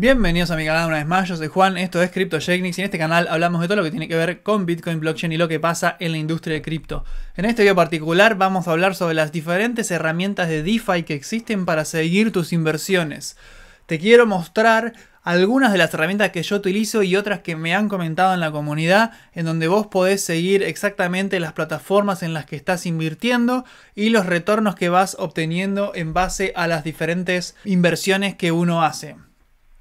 Bienvenidos a mi canal una vez más, yo soy Juan, esto es CryptoJenix y en este canal hablamos de todo lo que tiene que ver con Bitcoin, blockchain y lo que pasa en la industria de cripto. En este video particular vamos a hablar sobre las diferentes herramientas de DeFi que existen para seguir tus inversiones. Te quiero mostrar algunas de las herramientas que yo utilizo y otras que me han comentado en la comunidad, en donde vos podés seguir exactamente las plataformas en las que estás invirtiendo y los retornos que vas obteniendo en base a las diferentes inversiones que uno hace.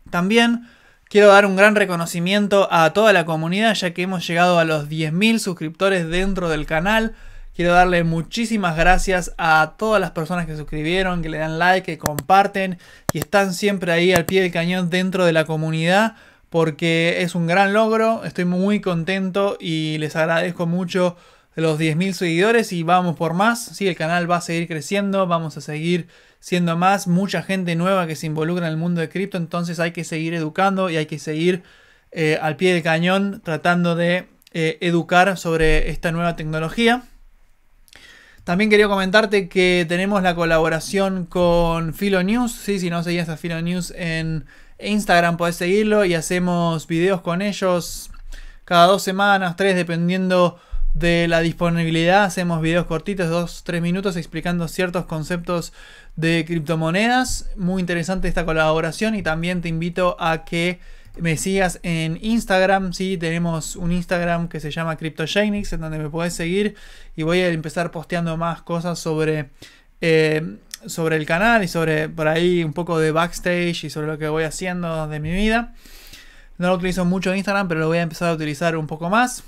También quiero dar un gran reconocimiento a toda la comunidad ya que hemos llegado a los 10.000 suscriptores dentro del canal. Quiero darle muchísimas gracias a todas las personas que suscribieron, que le dan like, que comparten y están siempre ahí al pie del cañón dentro de la comunidad porque es un gran logro, estoy muy contento y les agradezco mucho los 10.000 seguidores y vamos por más, sí, el canal va a seguir creciendo, vamos a seguir siendo más mucha gente nueva que se involucra en el mundo de cripto, entonces hay que seguir educando y hay que seguir eh, al pie del cañón tratando de eh, educar sobre esta nueva tecnología. También quería comentarte que tenemos la colaboración con Filonews. News. Sí, si no seguías a Philo News en Instagram podés seguirlo y hacemos videos con ellos cada dos semanas, tres, dependiendo de la disponibilidad hacemos videos cortitos, 2-3 minutos explicando ciertos conceptos de criptomonedas. Muy interesante esta colaboración y también te invito a que me sigas en Instagram, sí, tenemos un Instagram que se llama CryptoGenix en donde me puedes seguir y voy a empezar posteando más cosas sobre... Eh, sobre el canal y sobre por ahí un poco de backstage y sobre lo que voy haciendo de mi vida. No lo utilizo mucho en Instagram, pero lo voy a empezar a utilizar un poco más.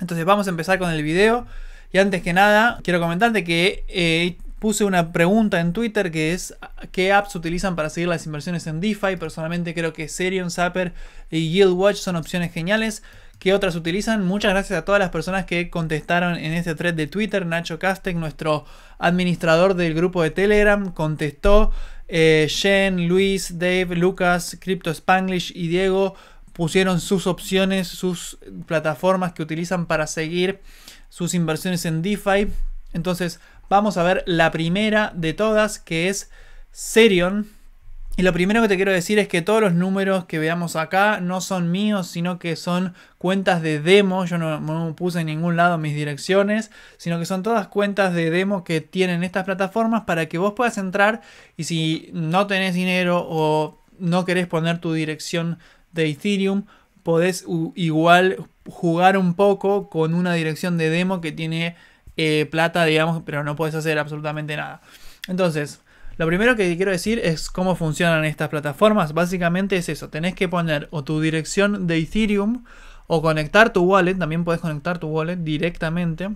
Entonces vamos a empezar con el video. Y antes que nada, quiero comentarte que eh, puse una pregunta en Twitter que es ¿qué apps utilizan para seguir las inversiones en DeFi? Personalmente creo que Serion, Zapper y YieldWatch son opciones geniales. ¿Qué otras utilizan? Muchas gracias a todas las personas que contestaron en este thread de Twitter. Nacho Castec, nuestro administrador del grupo de Telegram, contestó. Eh, Jen, Luis, Dave, Lucas, Crypto Spanglish y Diego pusieron sus opciones, sus plataformas que utilizan para seguir sus inversiones en DeFi. Entonces vamos a ver la primera de todas que es Serion. Y lo primero que te quiero decir es que todos los números que veamos acá no son míos, sino que son cuentas de demo. Yo no, puse en ningún lado mis direcciones, sino que son todas cuentas de demo que tienen estas plataformas para que vos puedas entrar y si no tenés dinero o no querés poner tu dirección de Ethereum, podés igual jugar un poco con una dirección de demo que tiene eh, plata, digamos, pero no podés hacer absolutamente nada. Entonces, lo primero que quiero decir es cómo funcionan estas plataformas. Básicamente es eso, tenés que poner o tu dirección de Ethereum o conectar tu wallet, también podés conectar tu wallet directamente,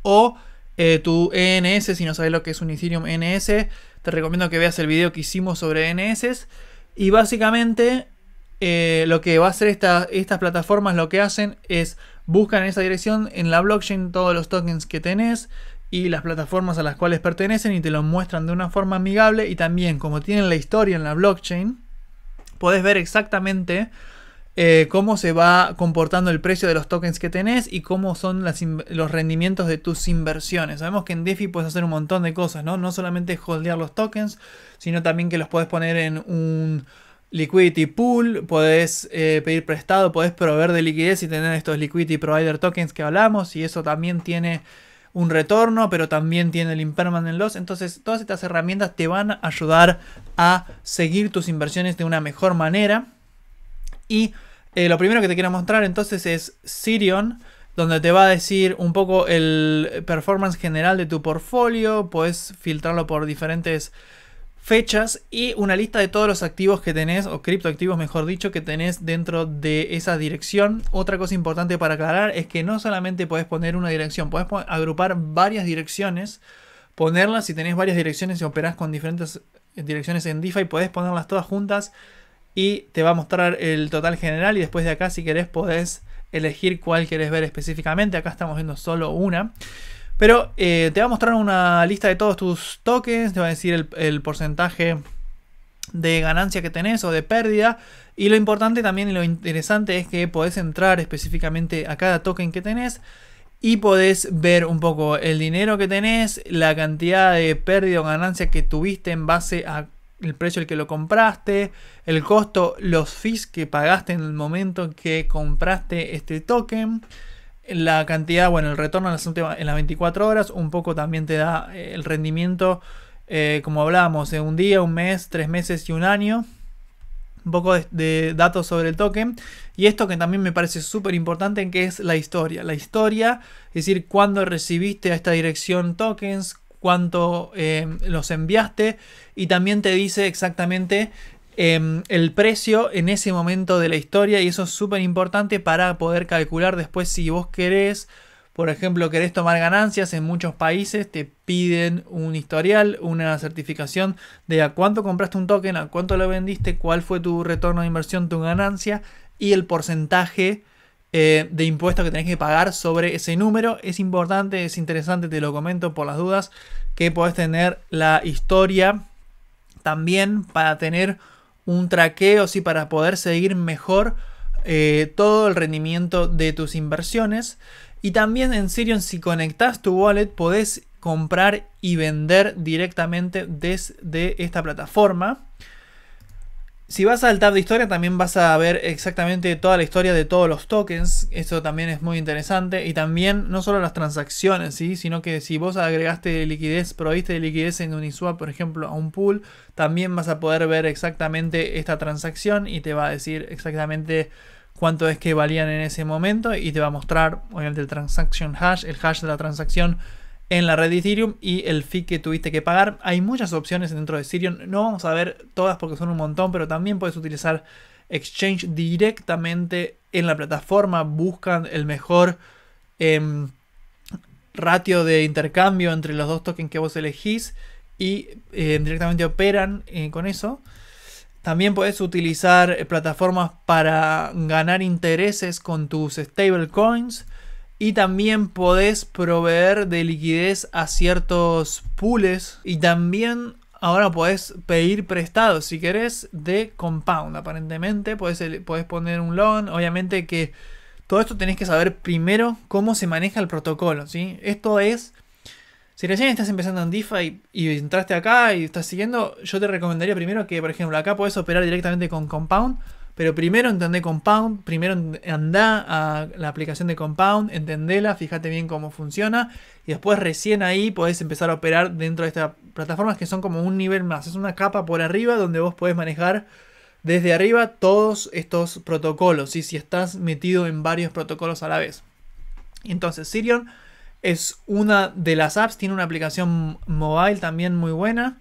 o eh, tu ENS, si no sabes lo que es un Ethereum ENS, te recomiendo que veas el video que hicimos sobre ENS. Y básicamente eh, lo que va a hacer estas plataformas, lo que hacen es buscan en esa dirección en la blockchain todos los tokens que tenés y las plataformas a las cuales pertenecen y te lo muestran de una forma amigable y también como tienen la historia en la blockchain, podés ver exactamente eh, cómo se va comportando el precio de los tokens que tenés y cómo son los rendimientos de tus inversiones. Sabemos que en DeFi puedes hacer un montón de cosas, ¿no? No solamente holdear los tokens, sino también que los puedes poner en un liquidity pool, podés eh, pedir prestado, podés proveer de liquidez y tener estos liquidity provider tokens que hablamos y eso también tiene un retorno, pero también tiene el impermanent loss. Entonces, todas estas herramientas te van a ayudar a seguir tus inversiones de una mejor manera. Y eh, lo primero que te quiero mostrar entonces es Sirion, donde te va a decir un poco el performance general de tu portfolio. Puedes filtrarlo por diferentes fechas y una lista de todos los activos que tenés, o criptoactivos mejor dicho, que tenés dentro de esa dirección. Otra cosa importante para aclarar es que no solamente podés poner una dirección, podés agrupar varias direcciones, ponerlas, si tenés varias direcciones y operás con diferentes direcciones en DeFi, podés ponerlas todas juntas y te va a mostrar el total general y después de acá si querés podés elegir cuál querés ver específicamente, acá estamos viendo solo una. Pero eh, te va a mostrar una lista de todos tus tokens, te va a decir el, porcentaje de ganancia que tenés o de pérdida. Y lo importante también y lo interesante es que podés entrar específicamente a cada token que tenés y podés ver un poco el dinero que tenés, la cantidad de pérdida o ganancia que tuviste en base al precio al que lo compraste, el costo, los fees que pagaste en el momento que compraste este token la cantidad, bueno, el retorno en las, en las 24 horas, un poco también te da eh, el rendimiento, eh, como hablábamos, en un día, un mes, tres meses y un año. Un poco de, datos sobre el token. Y esto que también me parece súper importante, que es la historia. La historia, es decir, cuándo recibiste a esta dirección tokens, cuánto eh, los enviaste y también te dice exactamente Em, el precio en ese momento de la historia y eso es súper importante para poder calcular después si vos querés, por ejemplo, querés tomar ganancias en muchos países, te piden un historial, una certificación de a cuánto compraste un token, a cuánto lo vendiste, cuál fue tu retorno de inversión, tu ganancia y el porcentaje. Eh, de impuestos que tenés que pagar sobre ese número. Es importante, es interesante, te lo comento por las dudas, que podés tener la historia también para tener un traqueo sí, para poder seguir mejor eh, todo el rendimiento de tus inversiones. Y también en Sirion, si conectas tu wallet, podés comprar y vender directamente desde esta plataforma. Si vas al tab de historia también vas a ver exactamente toda la historia de todos los tokens. Esto también es muy interesante. Y también no solo las transacciones, ¿sí? sino que si vos agregaste liquidez, proviste liquidez en Uniswap, por ejemplo, a un pool, también vas a poder ver exactamente esta transacción y te va a decir exactamente cuánto es que valían en ese momento y te va a mostrar obviamente el transaction hash, el hash de la transacción en la red de Ethereum y el fee que tuviste que pagar. Hay muchas opciones dentro de Ethereum. No vamos a ver todas porque son un montón, pero también puedes utilizar Exchange directamente en la plataforma. Buscan el mejor em, ratio de intercambio entre los dos tokens que vos elegís y eh, directamente operan eh, con eso. También puedes utilizar eh, plataformas para ganar intereses con tus stable stablecoins. Y también podés proveer de liquidez a ciertos pools. Y también ahora podés pedir prestado, si querés, de compound. Aparentemente podés, poner un loan. Obviamente que todo esto tenés que saber primero cómo se maneja el protocolo. ¿sí? Esto es... Si recién estás empezando en DeFi y entraste acá y estás siguiendo, yo te recomendaría primero que, por ejemplo, acá podés operar directamente con Compound pero primero entendé Compound, primero anda a la aplicación de Compound, entendela, fíjate bien cómo funciona y después recién ahí podés empezar a operar dentro de estas plataformas que son como un nivel más, es una capa por arriba donde vos podés manejar desde arriba todos estos protocolos y si estás metido en varios protocolos a la vez. Entonces Sirion es una de las apps, tiene una aplicación mobile también muy buena.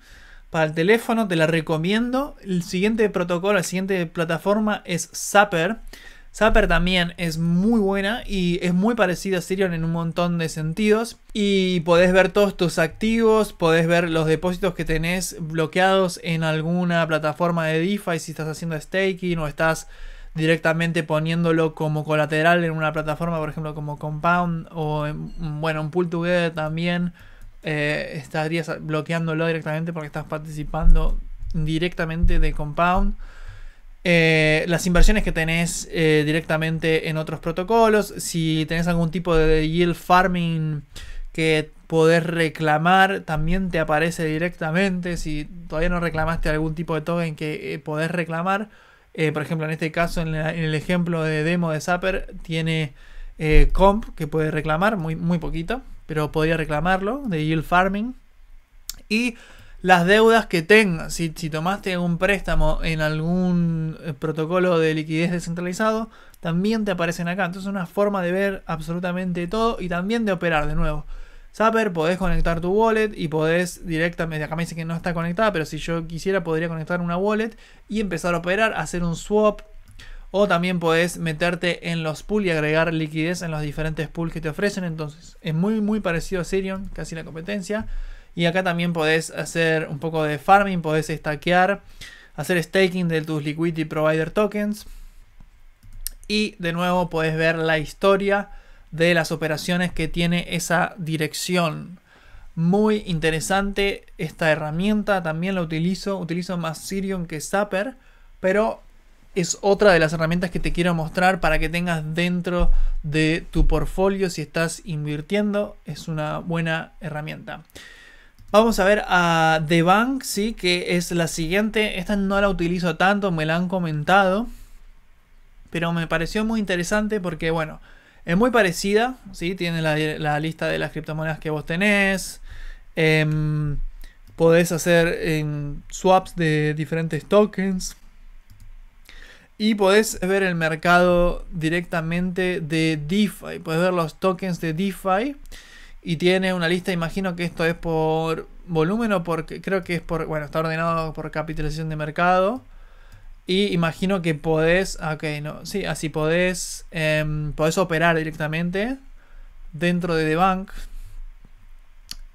Para el teléfono te la recomiendo. El siguiente protocolo, la siguiente plataforma es Zapper. Zapper también es muy buena y es muy parecida a Sirion en un montón de sentidos. Y podés ver todos tus activos, podés ver los depósitos que tenés bloqueados en alguna plataforma de DeFi si estás haciendo staking o estás directamente poniéndolo como colateral en una plataforma, por ejemplo, como Compound o en, bueno, en Pool Together también. Eh, estarías bloqueándolo directamente porque estás participando directamente de Compound. Eh, las inversiones que tenés eh, directamente en otros protocolos, si tenés algún tipo de yield farming que podés reclamar, también te aparece directamente. Si todavía no reclamaste algún tipo de token que podés reclamar, por ejemplo, en este caso, en, el ejemplo de demo de Zapper, tiene comp que puede reclamar, muy, muy poquito, pero podría reclamarlo, de yield farming. Y las deudas que tengas, si, si tomaste un préstamo en algún eh, protocolo de liquidez descentralizado, también te aparecen acá. Entonces es una forma de ver absolutamente todo y también de operar de nuevo. Zapper, podés conectar tu wallet y podés directamente, acá me dice que no está conectada, pero si yo quisiera podría conectar una wallet y empezar a operar, hacer un swap, o también podés meterte en los pools y agregar liquidez en los diferentes pools que te ofrecen. Entonces es muy muy parecido a Sirion, casi la competencia. Y acá también podés hacer un poco de farming, podés stackear, hacer staking de tus liquidity provider tokens. Y de nuevo podés ver la historia de las operaciones que tiene esa dirección. Muy interesante esta herramienta, también la utilizo, utilizo más Sirion que Zapper, pero es otra de las herramientas que te quiero mostrar para que tengas dentro de tu portfolio si estás invirtiendo. Es una buena herramienta. Vamos a ver a The Bank, ¿sí? que es la siguiente. Esta no la utilizo tanto, me la han comentado. Pero me pareció muy interesante porque, bueno, es muy parecida. ¿sí? Tiene la, lista de las criptomonedas que vos tenés. Em, podés hacer en swaps de diferentes tokens. Y podés ver el mercado directamente de DeFi. Podés ver los tokens de DeFi. Y tiene una lista, imagino que esto es por volumen o porque Creo que es por... Bueno, está ordenado por capitalización de mercado. Y imagino que podés... Ah, ok, no. Sí, así ah, podés... Em, podés operar directamente dentro de The Bank.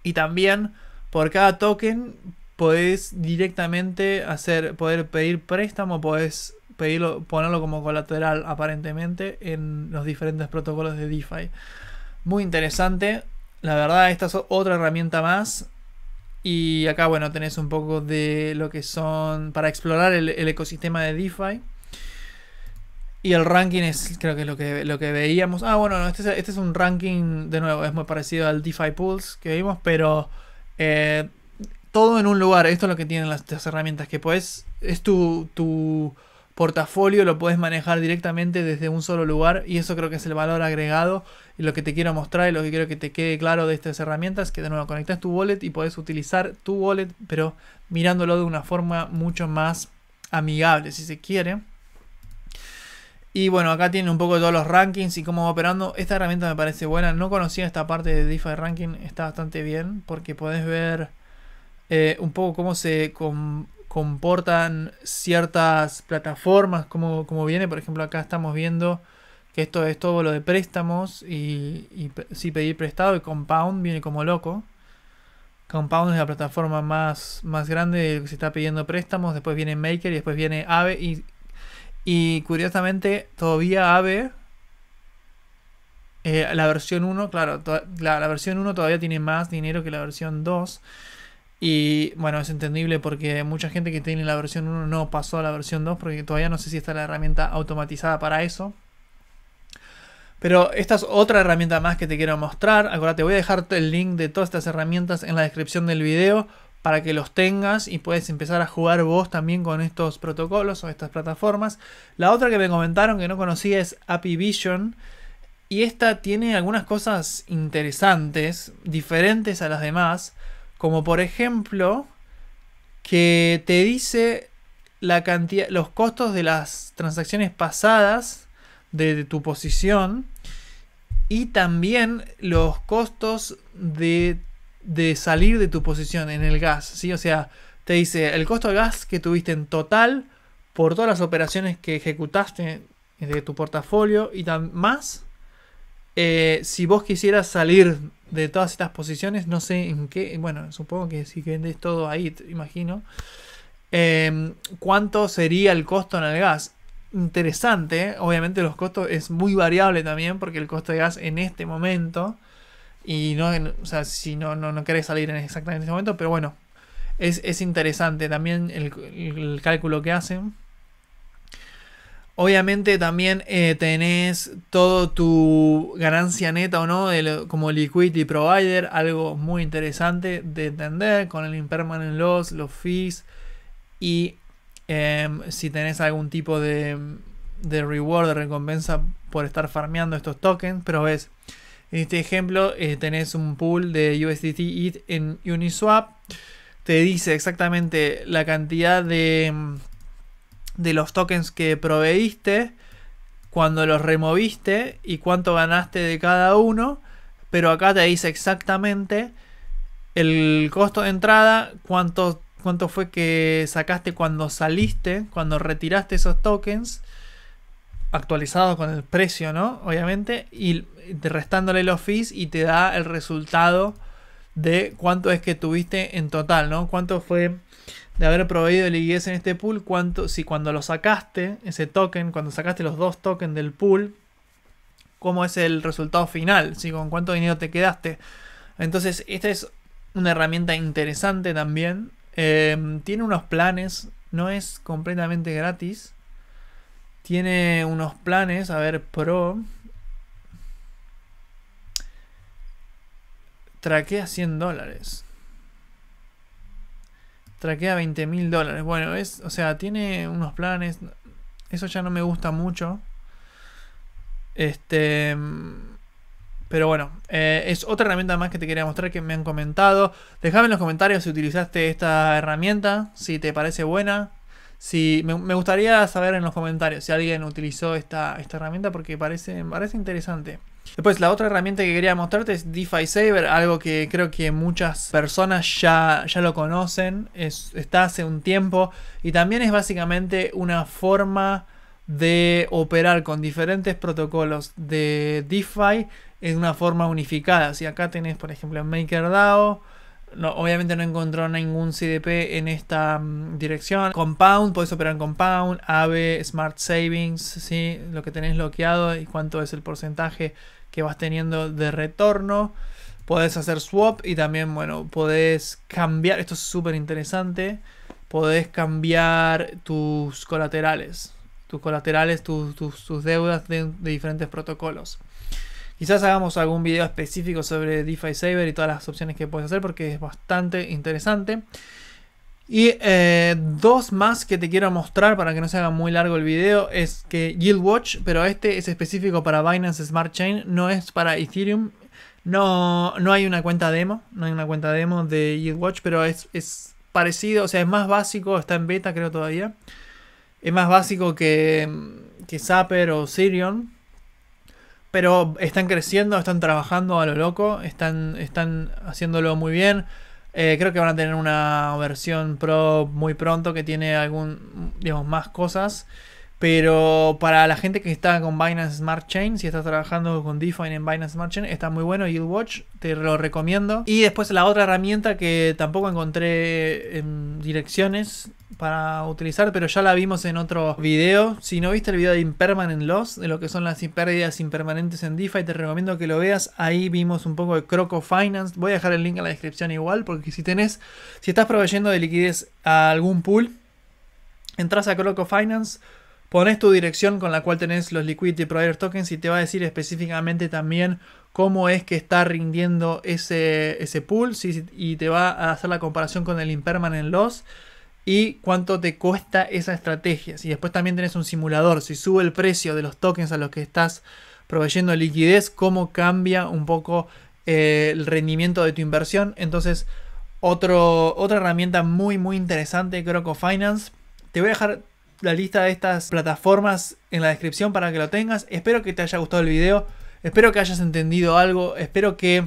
Y también por cada token podés directamente hacer... Poder pedir préstamo, podés ponerlo como colateral aparentemente en los diferentes protocolos de DeFi. Muy interesante. La verdad, esta es otra herramienta más. Y acá, bueno, tenés un poco de lo que son para explorar el, ecosistema de DeFi. Y el ranking es, creo que es lo que, lo que veíamos. Ah, bueno, no, este, es este un ranking, de nuevo, es muy parecido al DeFi Pools que vimos, pero eh, todo en un lugar. Esto es lo que tienen las, herramientas, que puedes es tu, tu portafolio lo puedes manejar directamente desde un solo lugar y eso creo que es el valor agregado y lo que te quiero mostrar y lo que quiero que te quede claro de estas herramientas que de nuevo conectas tu wallet y podés utilizar tu wallet pero mirándolo de una forma mucho más amigable si se quiere y bueno, acá tiene un poco de todos los rankings y cómo va operando. Esta herramienta me parece buena. No conocía esta parte de DeFi Ranking. Está bastante bien porque podés ver eh, un poco cómo se, comportan ciertas plataformas, como, como viene, por ejemplo, acá estamos viendo que esto es todo lo de préstamos y, si pedir prestado y Compound viene como loco. Compound es la plataforma más, más grande que se está pidiendo préstamos, después viene Maker y después viene Ave y, curiosamente todavía Ave, eh, la versión 1, claro, la, la versión 1 todavía tiene más dinero que la versión 2. Y bueno, es entendible porque mucha gente que tiene la versión 1 no pasó a la versión 2 porque todavía no sé si está la herramienta automatizada para eso. Pero esta es otra herramienta más que te quiero mostrar. Acuérdate, voy a dejar el link de todas estas herramientas en la descripción del video para que los tengas y puedes empezar a jugar vos también con estos protocolos o estas plataformas. La otra que me comentaron que no conocía es API Vision. Y esta tiene algunas cosas interesantes, diferentes a las demás. Como por ejemplo, que te dice la cantidad, los costos de las transacciones pasadas de, tu posición y también los costos de, de, salir de tu posición en el gas, ¿sí? O sea, te dice el costo de gas que tuviste en total por todas las operaciones que ejecutaste de tu portafolio y más eh, si vos quisieras salir de todas estas posiciones, no sé en qué, bueno, supongo que si vendes todo ahí, imagino, em, cuánto sería el costo en el gas. Interesante, obviamente los costos es muy variable también porque el costo de gas en este momento, y no, o sea, si no, no, querés salir en exactamente en este momento, pero bueno, es, interesante también el cálculo que hacen. Obviamente también eh, tenés todo tu ganancia neta o no como liquidity provider, algo muy interesante de entender con el impermanent loss, los fees y em, si tenés algún tipo de, de reward, de recompensa por estar farmeando estos tokens, pero ves, en este ejemplo eh, tenés un pool de USDT ETH en Uniswap, te dice exactamente la cantidad de em, de los tokens que proveíste, cuando los removiste y cuánto ganaste de cada uno, pero acá te dice exactamente el costo de entrada, cuánto, cuánto fue que sacaste cuando saliste, cuando retiraste esos tokens, actualizado con el precio, ¿no? Obviamente, y restándole los fees y te da el resultado de cuánto es que tuviste en total, ¿no? Cuánto fue de haber proveído el IGS en este pool, cuánto, si cuando lo sacaste, ese token, cuando sacaste los dos tokens del pool, cómo es el resultado final, si con cuánto dinero te quedaste. Entonces, esta es una herramienta interesante también. Em, tiene unos planes, no es completamente gratis. Tiene unos planes, a ver, pro. Traquea 100 dólares traquea 20 mil dólares. Bueno, es, o sea, tiene unos planes. Eso ya no me gusta mucho. Este. Pero bueno, eh, es otra herramienta más que te quería mostrar que me han comentado. Dejame en los comentarios si utilizaste esta herramienta, si te parece buena. Si, me, gustaría saber en los comentarios si alguien utilizó esta, herramienta porque parece, parece interesante. Después la otra herramienta que quería mostrarte es DeFi Saver, algo que creo que muchas personas ya, ya lo conocen, está hace un tiempo y también es básicamente una forma de operar con diferentes protocolos de DeFi en una forma unificada. Si acá tenés por ejemplo MakerDAO, obviamente no encontró ningún CDP en esta mm, dirección. Compound, puedes operar en Compound, AVE, Smart Savings, ¿sí? lo que tenés bloqueado y cuánto es el porcentaje que vas teniendo de retorno. Podés hacer swap y también, bueno, podés cambiar, esto es súper interesante, podés cambiar tus colaterales, tus colaterales, tus, deudas de diferentes protocolos. Quizás hagamos algún video específico sobre DeFi Saver y todas las opciones que puedes hacer porque es bastante interesante. Y eh, dos más que te quiero mostrar para que no se haga muy largo el video es que Watch, pero este es específico para Binance Smart Chain, no es para Ethereum. No, no hay una cuenta demo, no hay una cuenta demo de YieldWatch, pero es, parecido, o sea, es más básico, está en beta creo todavía. Es más básico que, que Zapper o Sirion, pero están creciendo, están trabajando a lo loco, están, están haciéndolo muy bien. Eh, creo que van a tener una versión pro muy pronto que tiene algún, digamos, más cosas. Pero para la gente que está con Binance Smart Chain, si estás trabajando con DeFi en Binance Smart Chain, está muy bueno Watch te lo recomiendo. Y después la otra herramienta que tampoco encontré en direcciones para utilizar, pero ya la vimos en otro video. Si no viste el video de Impermanent Loss, de lo que son las pérdidas impermanentes en DeFi, te recomiendo que lo veas. Ahí vimos un poco de Croco Finance. Voy a dejar el link en la descripción igual, porque si tenés, si estás proveyendo de liquidez a algún pool, entras a Croco Finance pones tu dirección con la cual tenés los liquidity provider tokens y te va a decir específicamente también cómo es que está rindiendo ese, ese pool y te va a hacer la comparación con el impermanent loss y cuánto te cuesta esa estrategia. Si después también tenés un simulador, si sube el precio de los tokens a los que estás proveyendo liquidez, cómo cambia un poco eh, el rendimiento de tu inversión. Entonces, otra herramienta muy, muy interesante, Croco Finance. Te voy a dejar la lista de estas plataformas en la descripción para que lo tengas. Espero que te haya gustado el video, espero que hayas entendido algo, espero que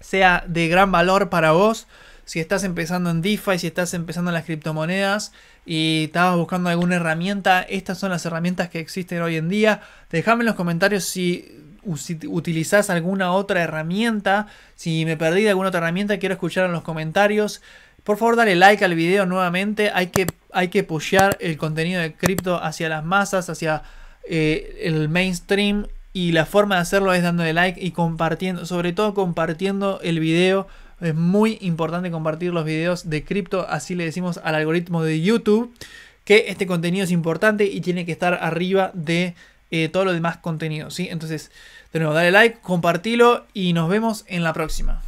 sea de gran valor para vos. Si estás empezando en DeFi, si estás empezando en las criptomonedas y estabas buscando alguna herramienta, estas son las herramientas que existen hoy en día. Dejame en los comentarios si utilizas utilizás alguna otra herramienta. Si me perdí de alguna otra herramienta, quiero escuchar en los comentarios. Por favor, dale like al video nuevamente. Hay que hay que pushear el contenido de cripto hacia las masas, hacia eh, el mainstream. Y la forma de hacerlo es dándole like y compartiendo, sobre todo compartiendo el video. Es muy importante compartir los videos de cripto, así le decimos al algoritmo de YouTube que este contenido es importante y tiene que estar arriba de eh, todo lo demás contenido, ¿sí? Entonces, de nuevo, dale like, compartilo y nos vemos en la próxima.